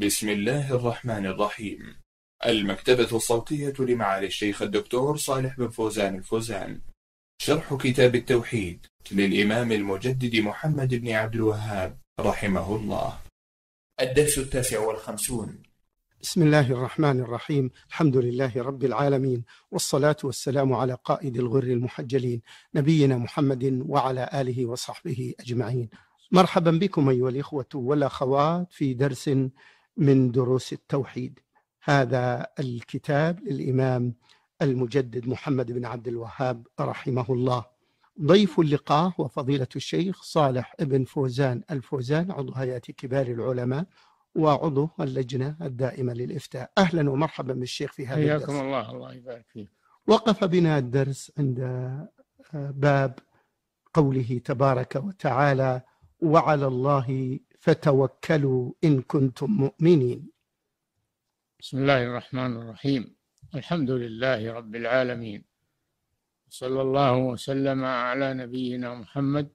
بسم الله الرحمن الرحيم المكتبة الصوتية لمعالي الشيخ الدكتور صالح بن فوزان الفوزان شرح كتاب التوحيد للإمام المجدد محمد بن عبد الوهاب رحمه الله الدرس التاسع والخمسون بسم الله الرحمن الرحيم الحمد لله رب العالمين والصلاة والسلام على قائد الغر المحجلين نبينا محمد وعلى آله وصحبه أجمعين مرحبا بكم أيها الإخوة والأخوات في درس من دروس التوحيد هذا الكتاب للإمام المجدد محمد بن عبد الوهاب رحمه الله ضيف اللقاء وفضيلة الشيخ صالح ابن فوزان الفوزان عضو هيئة كبار العلماء وعضو اللجنة الدائمة للإفتاء أهلا ومرحبا بالشيخ في هذا الدرس حياكم الله الله يبارك فيك وقف بنا الدرس عند آه، باب قوله تبارك وتعالى وعلى الله فتوكلوا إن كنتم مؤمنين بسم الله الرحمن الرحيم الحمد لله رب العالمين صلى الله وسلم على نبينا محمد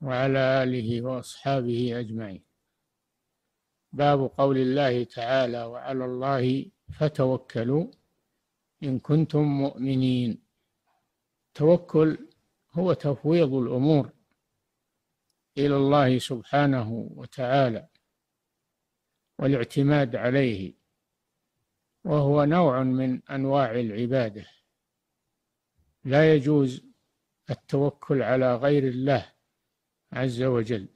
وعلى آله وأصحابه أجمعين باب قول الله تعالى وعلى الله فتوكلوا إن كنتم مؤمنين التوكل هو تفويض الأمور إلى الله سبحانه وتعالى والاعتماد عليه وهو نوع من أنواع العبادة لا يجوز التوكل على غير الله عز وجل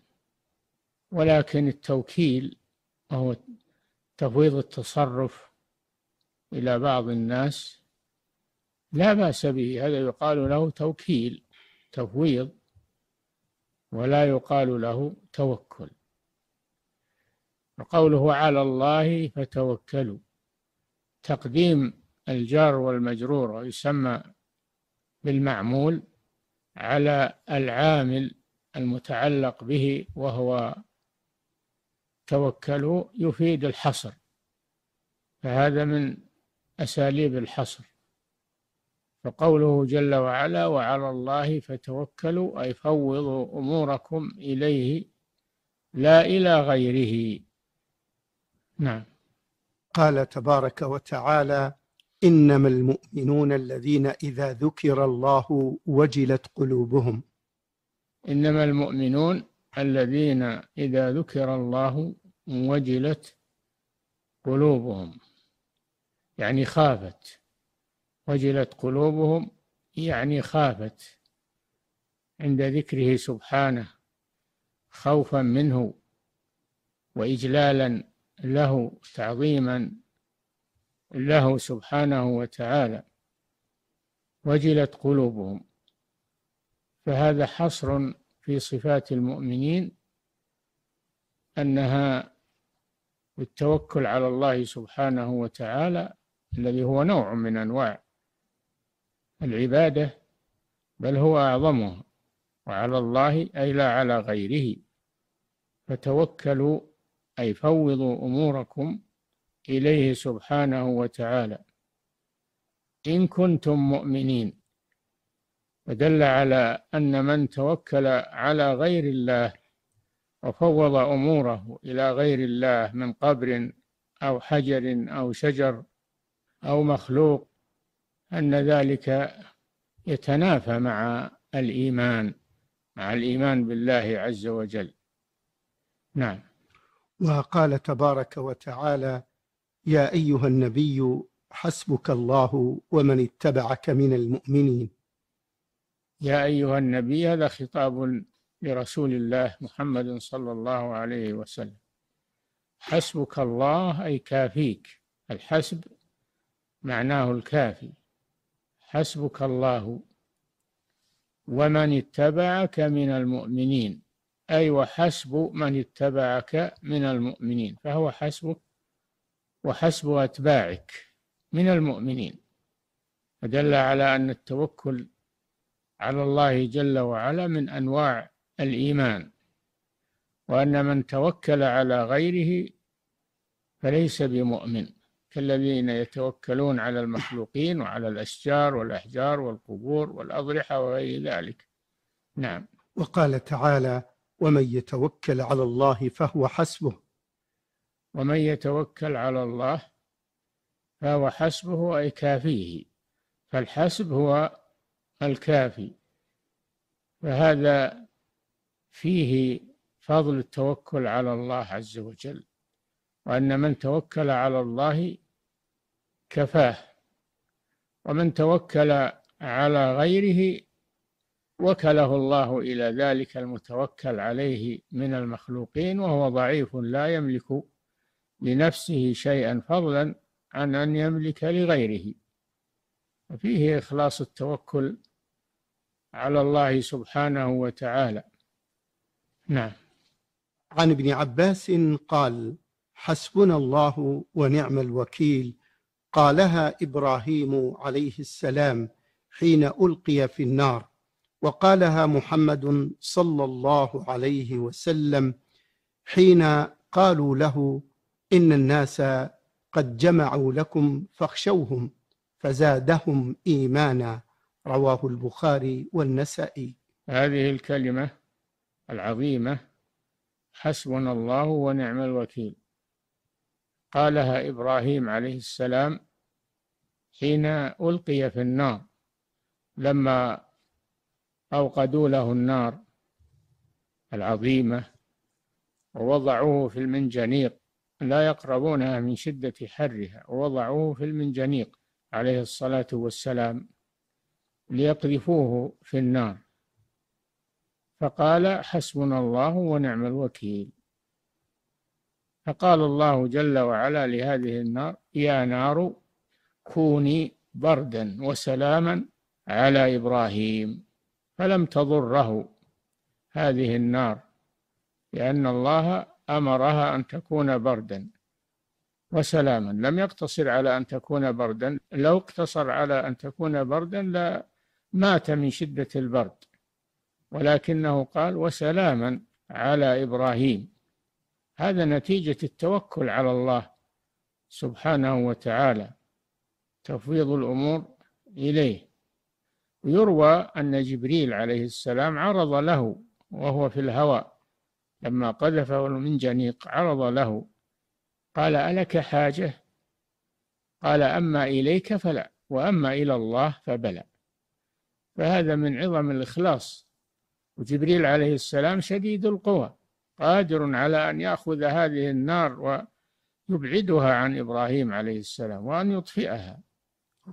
ولكن التوكيل وهو تفويض التصرف إلى بعض الناس لا بأس به هذا يقال له توكيل تفويض ولا يقال له توكل وقوله على الله فتوكلوا تقديم الجار والمجرور ويسمى بالمعمول على العامل المتعلق به وهو توكلوا يفيد الحصر فهذا من أساليب الحصر فقوله جل وعلا وعلى الله فتوكلوا أي فوضوا أموركم إليه لا إلى غيره نعم قال تبارك وتعالى إنما المؤمنون الذين إذا ذكر الله وجلت قلوبهم إنما المؤمنون الذين إذا ذكر الله وجلت قلوبهم يعني خافت وجلت قلوبهم يعني خافت عند ذكره سبحانه خوفا منه وإجلالا له تعظيما له سبحانه وتعالى وجلت قلوبهم فهذا حصر في صفات المؤمنين أنها بالتوكل على الله سبحانه وتعالى الذي هو نوع من أنواع العبادة بل هو أعظمها وعلى الله أي لا على غيره فتوكلوا أي فوضوا أموركم إليه سبحانه وتعالى إن كنتم مؤمنين ودل على أن من توكل على غير الله وفوض أموره إلى غير الله من قبر أو حجر أو شجر أو مخلوق أن ذلك يتنافى مع الإيمان مع الإيمان بالله عز وجل نعم وقال تبارك وتعالى يا أيها النبي حسبك الله ومن اتبعك من المؤمنين يا أيها النبي هذا خطاب لرسول الله محمد صلى الله عليه وسلم حسبك الله أي كافيك الحسب معناه الكافي حسبك الله ومن اتبعك من المؤمنين أي وحسب من اتبعك من المؤمنين فهو حسبك وحسب أتباعك من المؤمنين فدل على أن التوكل على الله جل وعلا من أنواع الإيمان وأن من توكل على غيره فليس بمؤمن كالذين يتوكلون على المخلوقين وعلى الأشجار والأحجار والقبور والأضرحة وغير ذلك نعم وقال تعالى ومن يتوكل على الله فهو حسبه ومن يتوكل على الله فهو حسبه أي كافيه فالحسب هو الكافي فهذا فيه فضل التوكل على الله عز وجل وأن من توكل على الله كفاه ومن توكل على غيره وكله الله إلى ذلك المتوكل عليه من المخلوقين وهو ضعيف لا يملك لنفسه شيئا فضلا عن أن يملك لغيره وفيه إخلاص التوكل على الله سبحانه وتعالى نعم عن ابن عباس قال حسبنا الله ونعم الوكيل قالها إبراهيم عليه السلام حين ألقي في النار وقالها محمد صلى الله عليه وسلم حين قالوا له إن الناس قد جمعوا لكم فاخشوهم فزادهم إيمانا رواه البخاري والنسائي هذه الكلمة العظيمة حسبنا الله ونعم الوكيل قالها إبراهيم عليه السلام حين ألقي في النار لما أوقدوا له النار العظيمة ووضعوه في المنجنيق لا يقربونها من شدة حرها ووضعوه في المنجنيق عليه الصلاة والسلام ليقذفوه في النار فقال حسبنا الله ونعم الوكيل فقال الله جل وعلا لهذه النار يا نار كوني بردا وسلاما على إبراهيم فلم تضره هذه النار لأن الله أمرها أن تكون بردا وسلاما لم يقتصر على أن تكون بردا لو اقتصر على أن تكون بردا لا مات من شدة البرد ولكنه قال وسلاما على إبراهيم هذا نتيجة التوكل على الله سبحانه وتعالى تفويض الأمور إليه يروى أن جبريل عليه السلام عرض له وهو في الهواء لما قذفه المنجنيق عرض له قال ألك حاجة قال أما إليك فلا وأما إلى الله فبلى فهذا من عظم الإخلاص وجبريل عليه السلام شديد القوى قادر على أن يأخذ هذه النار ويبعدها عن إبراهيم عليه السلام وأن يطفئها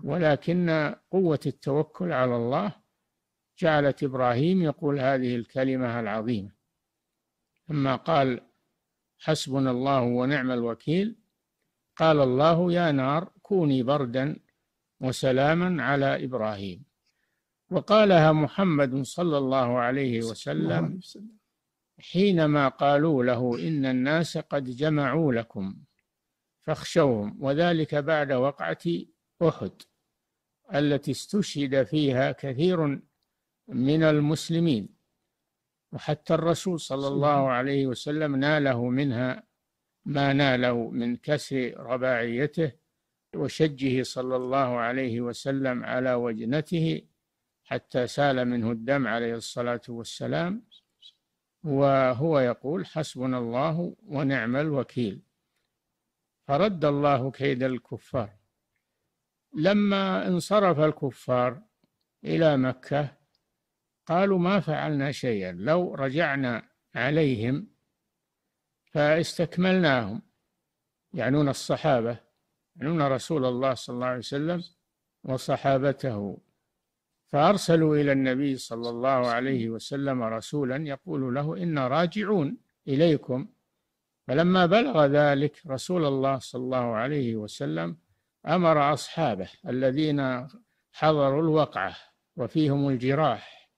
ولكن قوة التوكل على الله جعلت إبراهيم يقول هذه الكلمة العظيمة لما قال حسبنا الله ونعم الوكيل قال الله يا نار كوني بردا وسلاما على إبراهيم وقالها محمد صلى الله عليه وسلم حينما قالوا له إن الناس قد جمعوا لكم فاخشوهم وذلك بعد وقعة أحد التي استشهد فيها كثير من المسلمين وحتى الرسول صلى الله عليه وسلم ناله منها ما ناله من كسر رباعيته وشجه صلى الله عليه وسلم على وجنته حتى سال منه الدم عليه الصلاة والسلام وهو يقول حسبنا الله ونعم الوكيل فرد الله كيد الكفار لما انصرف الكفار إلى مكة قالوا ما فعلنا شيئا لو رجعنا عليهم فاستكملناهم يعنون الصحابة يعنون رسول الله صلى الله عليه وسلم وصحابته فأرسلوا إلى النبي صلى الله عليه وسلم رسولا يقول له إنا راجعون إليكم فلما بلغ ذلك رسول الله صلى الله عليه وسلم أمر أصحابه الذين حضروا الوقعة وفيهم الجراح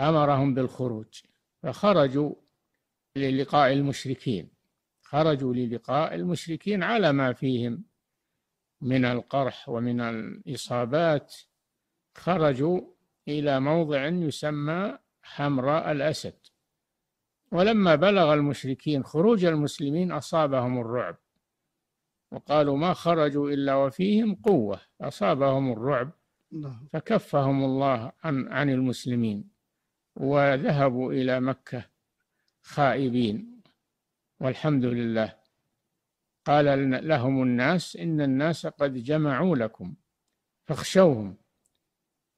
أمرهم بالخروج فخرجوا للقاء المشركين خرجوا للقاء المشركين على ما فيهم من القرح ومن الإصابات خرجوا إلى موضع يسمى حمراء الأسد ولما بلغ المشركين خروج المسلمين أصابهم الرعب وقالوا ما خرجوا إلا وفيهم قوة أصابهم الرعب نعم. فكفهم الله عن عن المسلمين وذهبوا إلى مكة خائبين والحمد لله قال لهم الناس إن الناس قد جمعوا لكم فاخشوهم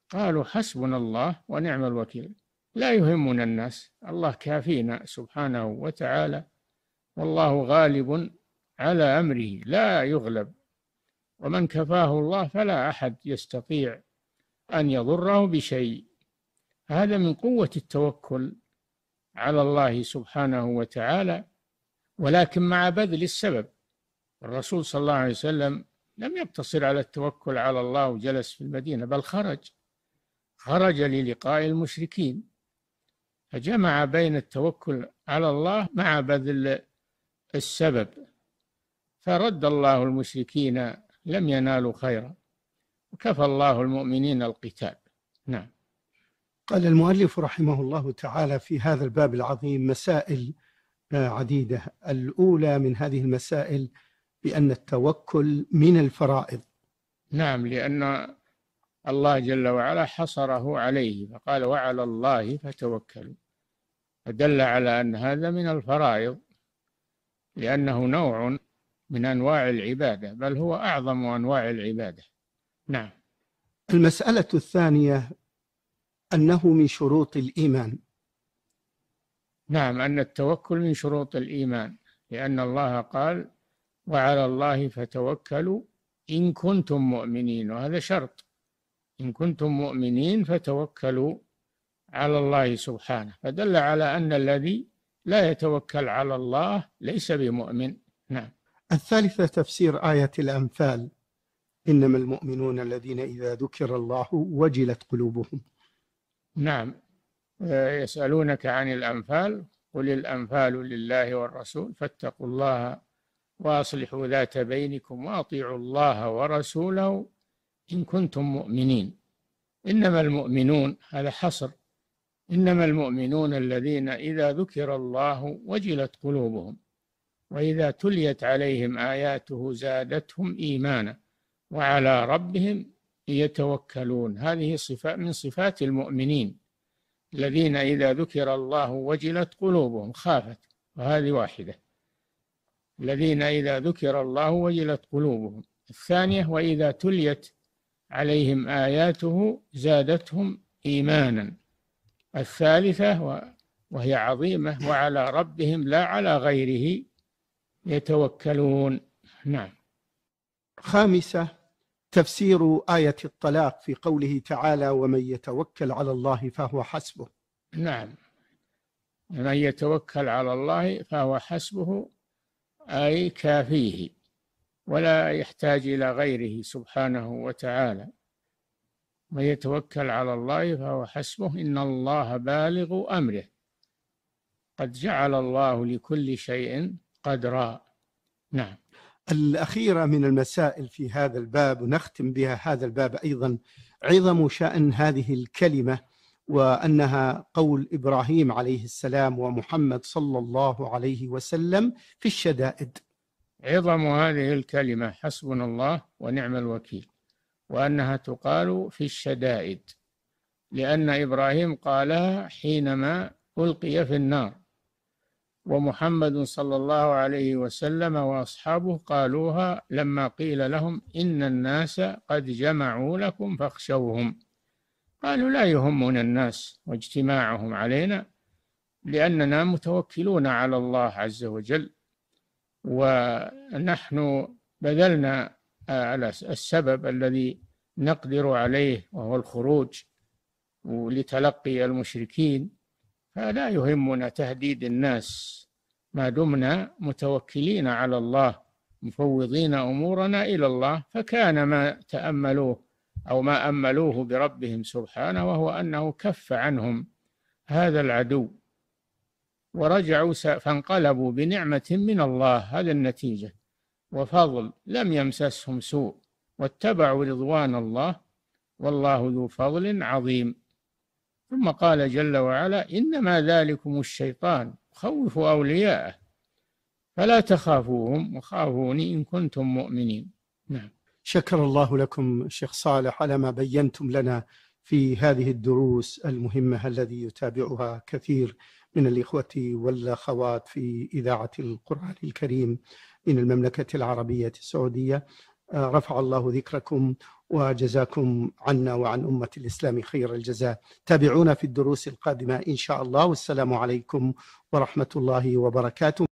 قالوا حسبنا الله ونعم الوكيل لا يهمنا الناس الله كافينا سبحانه وتعالى والله غالب على امره لا يغلب ومن كفاه الله فلا احد يستطيع ان يضره بشيء هذا من قوه التوكل على الله سبحانه وتعالى ولكن مع بذل السبب الرسول صلى الله عليه وسلم لم يقتصر على التوكل على الله وجلس في المدينه بل خرج خرج للقاء المشركين فجمع بين التوكل على الله مع بذل السبب فرد الله المشركين لم ينالوا خيرا وكفى الله المؤمنين القتال نعم قال المؤلف رحمه الله تعالى في هذا الباب العظيم مسائل آه، عديدة الأولى من هذه المسائل بأن التوكل من الفرائض نعم لأن الله جل وعلا حصره عليه فقال وعلى الله فتوكلوا فدل على أن هذا من الفرائض لأنه نوع من أنواع العبادة بل هو أعظم أنواع العبادة نعم المسألة الثانية أنه من شروط الإيمان نعم أن التوكل من شروط الإيمان لأن الله قال وعلى الله فتوكلوا إن كنتم مؤمنين وهذا شرط إن كنتم مؤمنين فتوكلوا على الله سبحانه فدل على أن الذي لا يتوكل على الله ليس بمؤمن نعم الثالثة تفسير آية الأنفال إنما المؤمنون الذين إذا ذكر الله وجلت قلوبهم نعم آه، يسألونك عن الأنفال قل الأنفال لله والرسول فاتقوا الله وأصلحوا ذات بينكم وأطيعوا الله ورسوله إن كنتم مؤمنين إنما المؤمنون هذا حصر إنما المؤمنون الذين إذا ذكر الله وجلت قلوبهم وإذا تليت عليهم آياته زادتهم إيمانا وعلى ربهم يتوكلون هذه صفات من صفات المؤمنين الذين إذا ذكر الله وجلت قلوبهم خافت وهذه واحدة الذين إذا ذكر الله وجلت قلوبهم الثانية وإذا تليت عليهم آياته زادتهم إيمانا الثالثة وهي عظيمة وعلى ربهم لا على غيره يتوكلون نعم خامسة تفسير آية الطلاق في قوله تعالى ومن يتوكل على الله فهو حسبه نعم من يتوكل على الله فهو حسبه أي كافيه ولا يحتاج إلى غيره سبحانه وتعالى من يتوكل على الله فهو حسبه إن الله بالغ أمره قد جعل الله لكل شيء قدرا نعم الأخيرة من المسائل في هذا الباب ونختم بها هذا الباب أيضا عظم شأن هذه الكلمة وأنها قول إبراهيم عليه السلام ومحمد صلى الله عليه وسلم في الشدائد عظم هذه الكلمة حسبنا الله ونعم الوكيل وأنها تقال في الشدائد لأن إبراهيم قالها حينما ألقي في النار ومحمد صلى الله عليه وسلم وأصحابه قالوها لما قيل لهم إن الناس قد جمعوا لكم فاخشوهم قالوا لا يهمنا الناس واجتماعهم علينا لأننا متوكلون على الله عز وجل ونحن بذلنا آه، على السبب الذي نقدر عليه وهو الخروج لتلقي المشركين فلا يهمنا تهديد الناس ما دمنا متوكلين على الله مفوضين امورنا الى الله فكان ما تاملوه او ما املوه بربهم سبحانه وهو انه كف عنهم هذا العدو ورجعوا فانقلبوا بنعمة من الله هذا النتيجة وفضل لم يمسسهم سوء واتبعوا رضوان الله والله ذو فضل عظيم ثم قال جل وعلا إنما ذلكم الشيطان خوفوا أولياءه فلا تخافوهم وخافوني إن كنتم مؤمنين نعم شكر الله لكم شيخ صالح على ما بينتم لنا في هذه الدروس المهمة الذي يتابعها كثير من الإخوة والأخوات في إذاعة القرآن الكريم من المملكة العربية السعودية آه، رفع الله ذكركم وجزاكم عنا وعن أمة الإسلام خير الجزاء تابعونا في الدروس القادمة إن شاء الله والسلام عليكم ورحمة الله وبركاته